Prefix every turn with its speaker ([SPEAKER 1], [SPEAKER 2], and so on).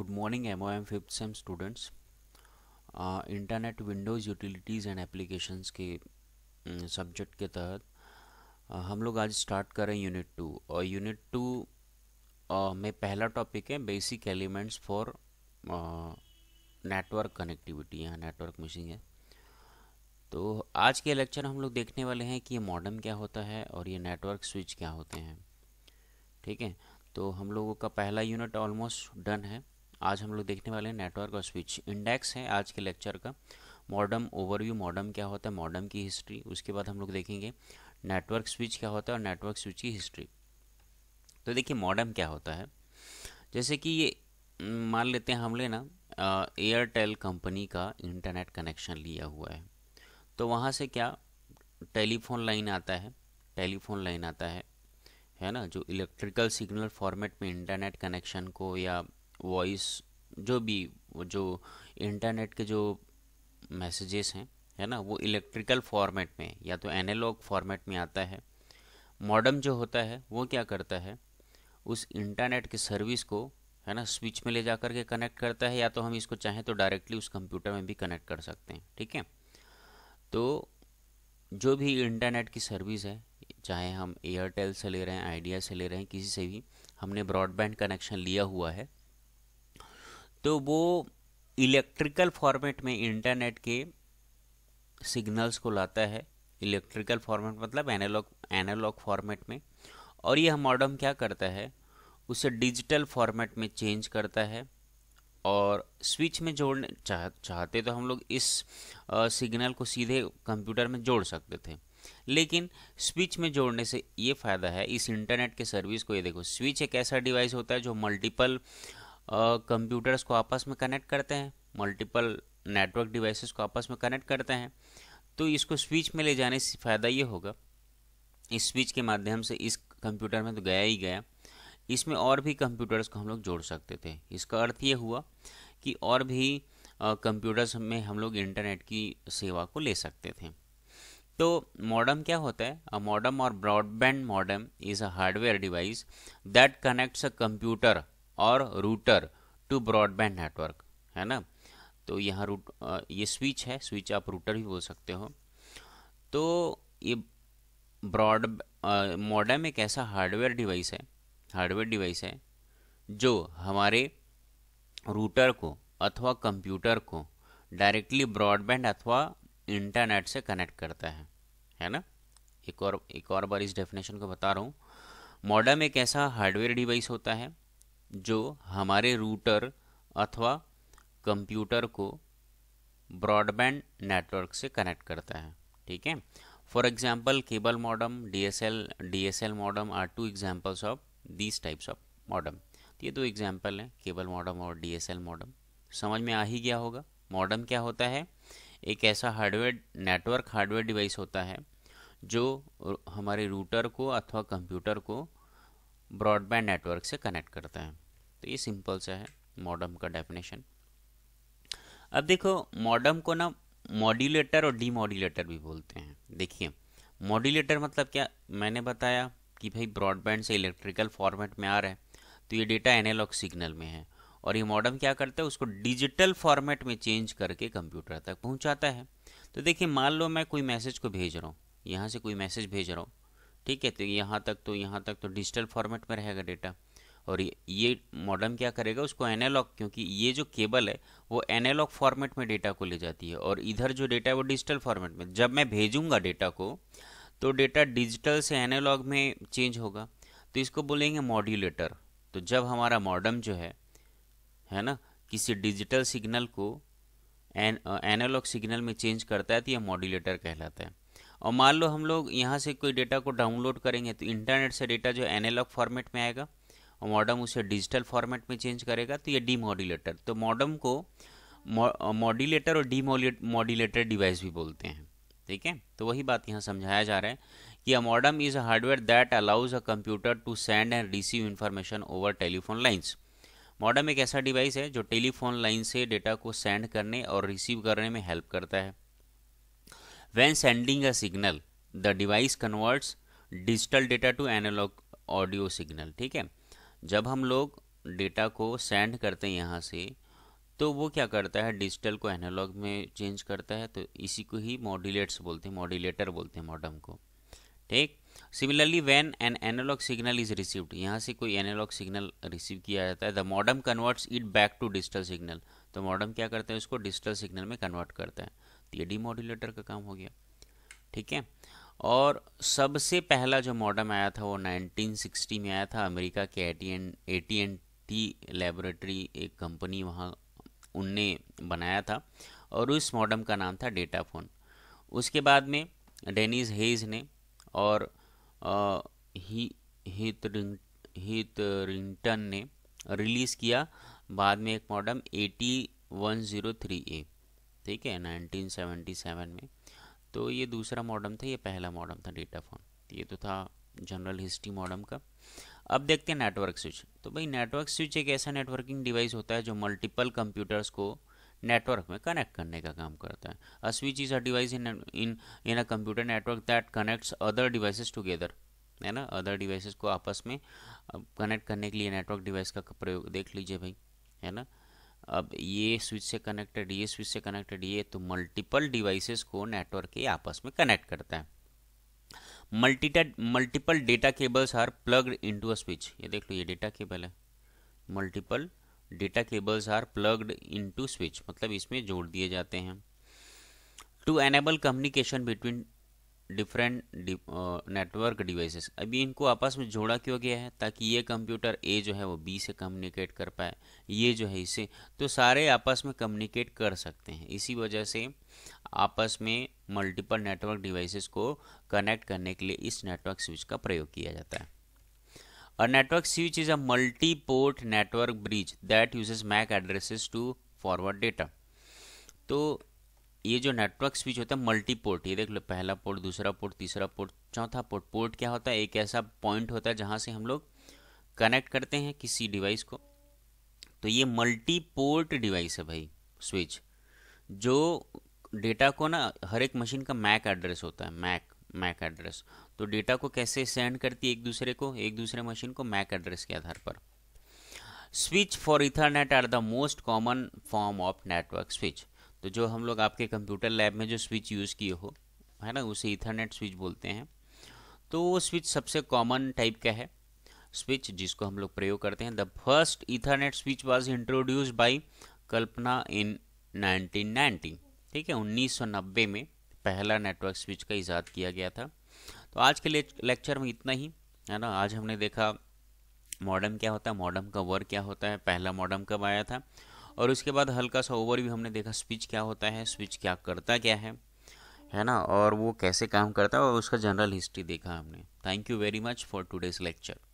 [SPEAKER 1] good morning M O M fifth sem students internet windows utilities and applications के subject mm, के तहत uh, हम लोग आज स्टार्ट करें यूनिट टू और यूनिट टू uh, में पहला टॉपिक है basic elements for network connectivity यहाँ नेटवर्क मशीन है तो आज के लेक्चर हम लोग देखने वाले हैं कि ये मॉडर्न क्या होता है और ये नेटवर्क स्विच क्या होते हैं ठीक है तो हम लोगों का पहला यूनिट ऑलमोस्ट डन है आज हम लोग देखने वाले हैं नेटवर्क और स्विच इंडेक्स है आज के लेक्चर का मॉडर्म ओवरव्यू मॉडर्म क्या होता है मॉडर्म की हिस्ट्री उसके बाद हम लोग देखेंगे नेटवर्क स्विच क्या होता है और नेटवर्क स्विच की हिस्ट्री तो देखिए मॉडर्म क्या होता है जैसे कि ये मान लेते हैं हमने ना एयरटेल कंपनी का इंटरनेट कनेक्शन लिया हुआ है तो वहाँ से क्या टेलीफोन लाइन आता है टेलीफोन लाइन आता है है ना जो इलेक्ट्रिकल सिग्नल फॉर्मेट में इंटरनेट कनेक्शन को या वॉइस जो भी जो इंटरनेट के जो मैसेजेस हैं है ना वो इलेक्ट्रिकल फॉर्मेट में या तो एनालॉग फॉर्मेट में आता है मॉडम जो होता है वो क्या करता है उस इंटरनेट की सर्विस को है ना स्विच में ले जा के कनेक्ट करता है या तो हम इसको चाहें तो डायरेक्टली उस कंप्यूटर में भी कनेक्ट कर सकते हैं ठीक है तो जो भी इंटरनेट की सर्विस है चाहे हम एयरटेल से ले रहे हैं आइडिया से ले रहे हैं किसी से भी हमने ब्रॉडबैंड कनेक्शन लिया हुआ है तो वो इलेक्ट्रिकल फॉर्मेट में इंटरनेट के सिग्नल्स को लाता है इलेक्ट्रिकल फॉर्मेट मतलब एनालॉग एनालॉग फॉर्मेट में और यह मॉडम क्या करता है उसे डिजिटल फॉर्मेट में चेंज करता है और स्विच में जोड़ने चाह चाहते तो हम लोग इस सिग्नल को सीधे कंप्यूटर में जोड़ सकते थे लेकिन स्विच में जोड़ने से ये फ़ायदा है इस इंटरनेट के सर्विस को ये देखो स्विच एक ऐसा डिवाइस होता है जो मल्टीपल कंप्यूटर्स को आपस में कनेक्ट करते हैं मल्टीपल नेटवर्क डिवाइसेस को आपस में कनेक्ट करते हैं तो इसको स्विच में ले जाने से फ़ायदा ये होगा इस स्विच के माध्यम से इस कंप्यूटर में तो गया ही गया इसमें और भी कंप्यूटर्स को हम लोग जोड़ सकते थे इसका अर्थ ये हुआ कि और भी कंप्यूटर्स में हम लोग इंटरनेट की सेवा को ले सकते थे तो मॉडम क्या होता है मॉडम और broadband modem is a hardware device that connects a computer or router to broadband network है ना तो यहाँ रूट ये स्विच है स्विच आप रूटर भी बोल सकते हो तो ये ब्रॉड मॉडर्म एक ऐसा हार्डवेयर डिवाइस है हार्डवेयर डिवाइस है जो हमारे रूटर को अथवा कंप्यूटर को डायरेक्टली ब्रॉडबैंड अथवा इंटरनेट से कनेक्ट करता है है ना एक और एक और बार इस डेफिनेशन को बता रहा हूँ मॉडर्म एक ऐसा हार्डवेयर डिवाइस होता है जो हमारे रूटर अथवा कंप्यूटर को ब्रॉडबैंड नेटवर्क से कनेक्ट करता है ठीक है for example cable modem D S L D S L modem are two examples of these types of modem ये दो एग्जाम्पल हैं केबल मॉडम और डी एस एल मॉडम समझ में आ ही गया होगा मॉडम क्या होता है एक ऐसा हार्डवेयर नेटवर्क हार्डवेयर डिवाइस होता है जो हमारे रूटर को अथवा कंप्यूटर को ब्रॉडबैंड नेटवर्क से कनेक्ट करता है तो ये सिंपल सा है मॉडम का डेफिनेशन अब देखो मॉडम को ना मॉड्यूलेटर और डीमॉड्यूलेटर भी बोलते हैं देखिए मॉड्यूलेटर मतलब क्या मैंने बताया कि भाई ब्रॉडबैंड से इलेक्ट्रिकल फॉर्मेट में आ रहा है तो ये डेटा एनालॉग सिग्नल में है और ये मॉडम क्या करता है उसको डिजिटल फॉर्मेट में चेंज करके कंप्यूटर तक पहुंचाता है तो देखिए मान लो मैं कोई मैसेज को भेज रहा हूँ यहाँ से कोई मैसेज भेज रहा हूँ ठीक है तो यहाँ तक तो यहाँ तक तो डिजिटल फॉर्मेट में रहेगा डेटा और ये मॉडर्म क्या करेगा उसको एनालॉग क्योंकि ये जो केबल है वो एनालॉग फॉर्मेट में डेटा को ले जाती है और इधर जो डेटा है वो डिजिटल फॉर्मेट में जब मैं भेजूंगा डेटा को तो डेटा डिजिटल से एनालॉग में चेंज होगा तो इसको बोलेंगे मॉड्यूलेटर तो जब हमारा मॉडर्न जो है है ना किसी डिजिटल सिग्नल को एनालॉग सिग्नल में चेंज करता है तो यह मॉड्यूलेटर कहलाता है और मान लो हम लोग यहाँ से कोई डेटा को डाउनलोड करेंगे तो इंटरनेट से डेटा जो एनालॉग फॉर्मेट में आएगा और मॉडम उसे डिजिटल फॉर्मेट में चेंज करेगा तो ये डी मॉड्यूलेटर तो मॉडम को मॉड्यूलेटर और डी मॉड्यूलेटर डिवाइस भी बोलते हैं ठीक है तो वही बात यहाँ समझाया जा रहा है कि a modem is a hardware that allows a computer to send and receive information over telephone lines modem एक ऐसा डिवाइस है जो टेलीफोन लाइन से डेटा को सेंड करने और रिसीव करने में हेल्प करता है when sending a signal the device converts digital data to analog audio signal ठीक है जब हम लोग डेटा को सेंड करते हैं यहाँ से तो वो क्या करता है डिजिटल को एनालॉग में चेंज करता है तो इसी को ही मॉड्यूलेट्स बोलते हैं मॉड्यूलेटर बोलते हैं मॉडम को ठीक similarly when an analog signal is received यहाँ से कोई एनालॉग सिग्नल रिसीव किया जाता है the modem converts it back to digital signal तो मॉडम क्या करते हैं उसको डिजिटल सिग्नल में कन्वर्ट करता है तो ये डीमोडुलेटर का काम हो गया ठीक है और सबसे पहला जो मॉडम आया था वो 1960 में आया था अमेरिका के A T and T laboratory एक कंपनी वहाँ उनने बनाया था और उस मॉडम का नाम था डेटा फोन उसके बाद में डेनिस हेज ने और आ, ही हित रिंग हित रिंगटन ने रिलीज़ किया बाद में एक modem T one zero three A ठीक है 1977 में तो ये दूसरा मॉडम था ये पहला मॉडम था डेटाफोन ये तो था जनरल हिस्ट्री मॉडम का अब देखते हैं नेटवर्क स्विच तो भाई नेटवर्क स्विच एक ऐसा नेटवर्किंग डिवाइस होता है जो मल्टीपल कंप्यूटर्स को नेटवर्क में कनेक्ट करने का काम करता है a switch is a device in in in a computer network that connects other devices together है ना अदर डिवाइसेस को आपस में कनेक्ट करने के लिए नेटवर्क डिवाइस का प्रयोग देख लीजिए भाई है ना अब ये स्विच से कनेक्टेड ये स्विच से कनेक्टेड ये तो मल्टीपल डिवाइसेस को नेटवर्क के आपस में कनेक्ट करता है मल्टीटा multiple data cables are plugged into a switch ये देख लो ये डेटा केबल है multiple data cables are plugged into switch मतलब इसमें जोड़ दिए जाते हैं to enable communication between different network devices अभी इनको आपस में जोड़ा क्यों गया है ताकि ये कंप्यूटर ए जो है वो बी से कम्युनिकेट कर पाए ये जो है इसे तो सारे आपस में कम्युनिकेट कर सकते हैं इसी वजह से आपस में मल्टीपल नेटवर्क डिवाइसेस को कनेक्ट करने के लिए इस नेटवर्क स्विच का प्रयोग किया जाता है और network switch is a multiport network bridge that uses MAC addresses to forward data तो ये जो नेटवर्क स्विच होता है मल्टी पोर्ट ये देख लो पहला पोर्ट दूसरा पोर्ट तीसरा पोर्ट चौथा पोर्ट पोर्ट क्या होता है एक ऐसा पॉइंट होता है जहाँ से हम लोग कनेक्ट करते हैं किसी डिवाइस को तो ये मल्टी पोर्ट डिवाइस है भाई स्विच जो डेटा को ना हर एक मशीन का मैक एड्रेस होता है मैक मैक एड्रेस तो डेटा को कैसे सेंड करती है एक दूसरे को एक दूसरे मशीन को मैक एड्रेस के आधार पर switch for Ethernet are the most common form of network switch तो जो हम लोग आपके कंप्यूटर लैब में जो स्विच यूज़ किए हो है ना उसे इथरनेट स्विच बोलते हैं तो वो स्विच सबसे कॉमन टाइप का है स्विच जिसको हम लोग प्रयोग करते हैं the first Ethernet switch was introduced by Kalpana in 1990 ठीक है 1990 में पहला नेटवर्क स्विच का ईजाद किया गया था तो आज के लेक्चर में इतना ही है ना आज हमने देखा मॉडम क्या होता है मॉडम का वर्क क्या होता है पहला मॉडम कब आया था और उसके बाद हल्का सा ओवर भी हमने देखा स्विच क्या होता है स्विच क्या करता क्या है है ना और वो कैसे काम करता है और उसका जनरल हिस्ट्री देखा हमने thank you very much for today's lecture